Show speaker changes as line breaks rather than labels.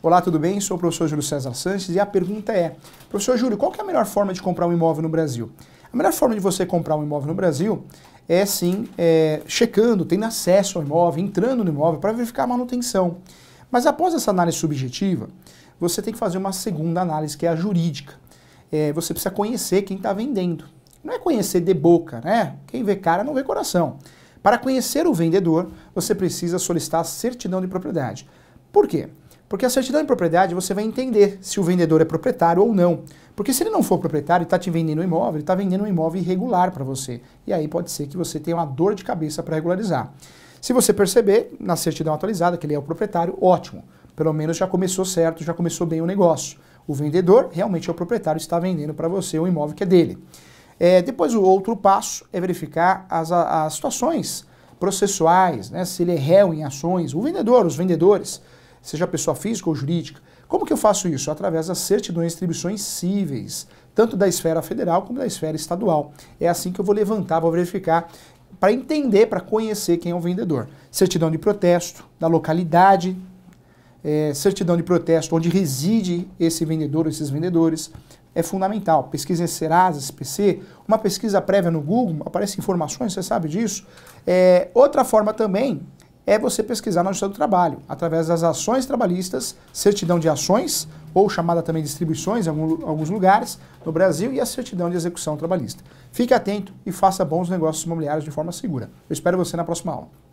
Olá, tudo bem? Sou o professor Júlio César Sanches e a pergunta é: Professor Júlio, qual é a melhor forma de comprar um imóvel no Brasil? A melhor forma de você comprar um imóvel no Brasil é sim é, checando, tendo acesso ao imóvel, entrando no imóvel para verificar a manutenção. Mas após essa análise subjetiva, você tem que fazer uma segunda análise, que é a jurídica. É, você precisa conhecer quem está vendendo. Não é conhecer de boca, né? Quem vê cara não vê coração. Para conhecer o vendedor, você precisa solicitar a certidão de propriedade. Por quê? Porque a certidão de propriedade você vai entender se o vendedor é proprietário ou não. Porque se ele não for proprietário e está te vendendo um imóvel, ele está vendendo um imóvel irregular para você. E aí pode ser que você tenha uma dor de cabeça para regularizar. Se você perceber na certidão atualizada que ele é o proprietário, ótimo. Pelo menos já começou certo, já começou bem o negócio. O vendedor realmente é o proprietário, e está vendendo para você o imóvel que é dele. É, depois o outro passo é verificar as, as situações processuais, né, se ele é réu em ações, o vendedor, os vendedores seja pessoa física ou jurídica. Como que eu faço isso? Através das certidões e distribuições cíveis, tanto da esfera federal como da esfera estadual. É assim que eu vou levantar, vou verificar, para entender, para conhecer quem é o vendedor. Certidão de protesto, da localidade, é, certidão de protesto, onde reside esse vendedor ou esses vendedores, é fundamental. Pesquisa em Serasa, SPC, uma pesquisa prévia no Google, aparecem informações, você sabe disso. É, outra forma também é você pesquisar na Justiça do Trabalho, através das ações trabalhistas, certidão de ações, ou chamada também distribuições em alguns lugares no Brasil, e a certidão de execução trabalhista. Fique atento e faça bons negócios imobiliários de forma segura. Eu espero você na próxima aula.